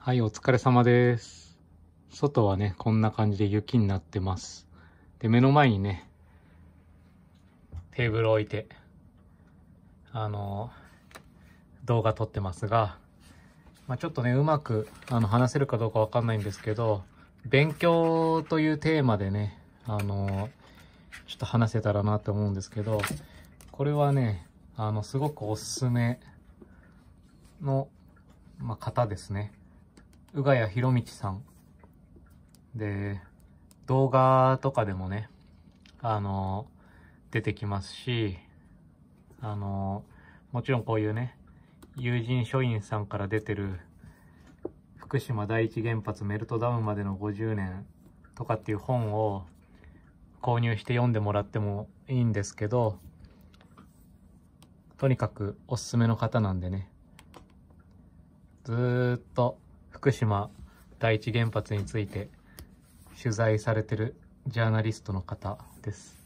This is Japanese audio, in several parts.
はい、お疲れ様です。外はね、こんな感じで雪になってます。で、目の前にね、テーブル置いて、あの、動画撮ってますが、まあ、ちょっとね、うまく、あの、話せるかどうかわかんないんですけど、勉強というテーマでね、あの、ちょっと話せたらなって思うんですけど、これはね、あの、すごくおすすめの、まあ、方ですね。うがやひさん。で、動画とかでもね、あの、出てきますし、あの、もちろんこういうね、友人書院さんから出てる、福島第一原発メルトダウンまでの50年とかっていう本を購入して読んでもらってもいいんですけど、とにかくおすすめの方なんでね、ずっと福島第一原発について取材されてるジャーナリストの方です。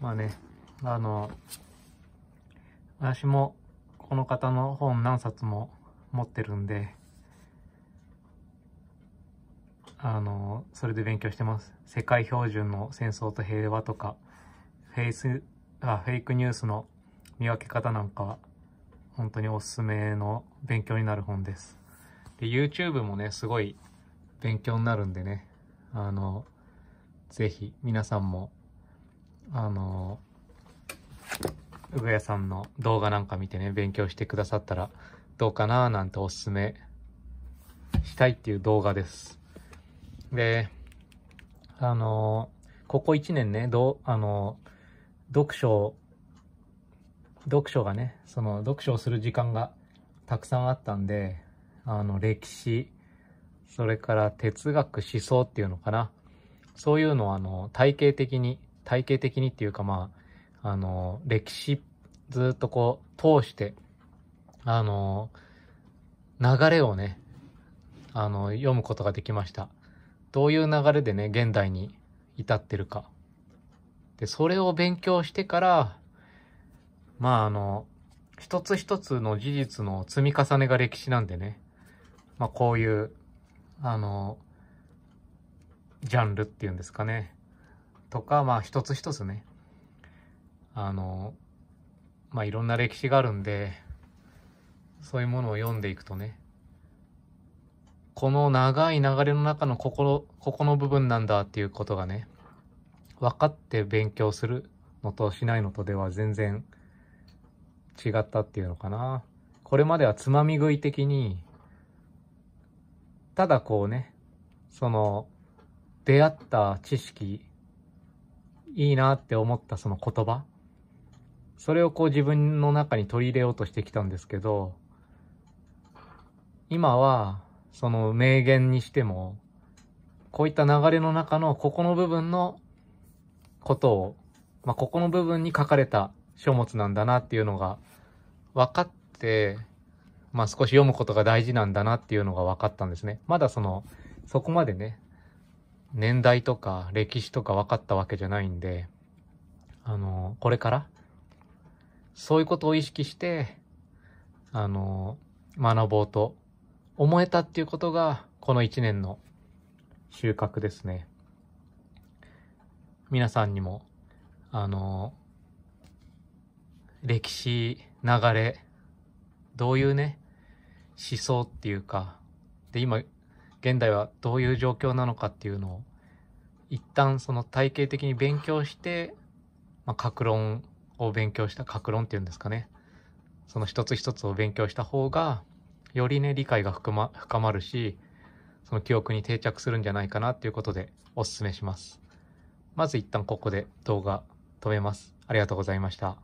まあね、あの、私もこの方の本何冊も持ってるんで、あの、それで勉強してます。世界標準の戦争と平和とか、フェイス、あ、フェイクニュースの見分け方なんかは、本当におすすめの勉強になる本です。で、YouTube もね、すごい勉強になるんでね、あの、ぜひ皆さんも、あの、うぐやさんの動画なんか見てね、勉強してくださったらどうかななんておすすめしたいっていう動画です。で、あの、ここ1年ね、どあの、読書読書がね、その読書をする時間がたくさんあったんで、あの、歴史、それから哲学、思想っていうのかな。そういうのは、あの、体系的に、体系的にっていうかまあ、あの、歴史、ずっとこう、通して、あの、流れをね、あの、読むことができました。どういう流れでね、現代に至ってるか。で、それを勉強してから、まああの、一つ一つの事実の積み重ねが歴史なんでね。まあ、こういう、あの、ジャンルっていうんですかね。とか、まあ、一つ一つね、あの、まあ、いろんな歴史があるんで、そういうものを読んでいくとね、この長い流れの中のここここの部分なんだっていうことがね、分かって勉強するのとしないのとでは全然違ったっていうのかな。これまではつまみ食い的に、ただこうね、その、出会った知識、いいなって思ったその言葉、それをこう自分の中に取り入れようとしてきたんですけど、今は、その名言にしても、こういった流れの中のここの部分のことを、まあ、ここの部分に書かれた書物なんだなっていうのが分かって、まあ、少し読むことが大事なんだなっていうのが分かったんですね。まだその、そこまでね、年代とか歴史とか分かったわけじゃないんで、あの、これからそういうことを意識して、あの、学ぼうと思えたっていうことが、この一年の収穫ですね。皆さんにも、あの、歴史、流れ、どういうね、思想っていうかで今現代はどういう状況なのかっていうのを一旦その体系的に勉強して、まあ、格論を勉強した格論っていうんですかねその一つ一つを勉強した方がよりね理解が深ま深まるしその記憶に定着するんじゃないかなっていうことでおすすめしますまず一旦ここで動画止めますありがとうございました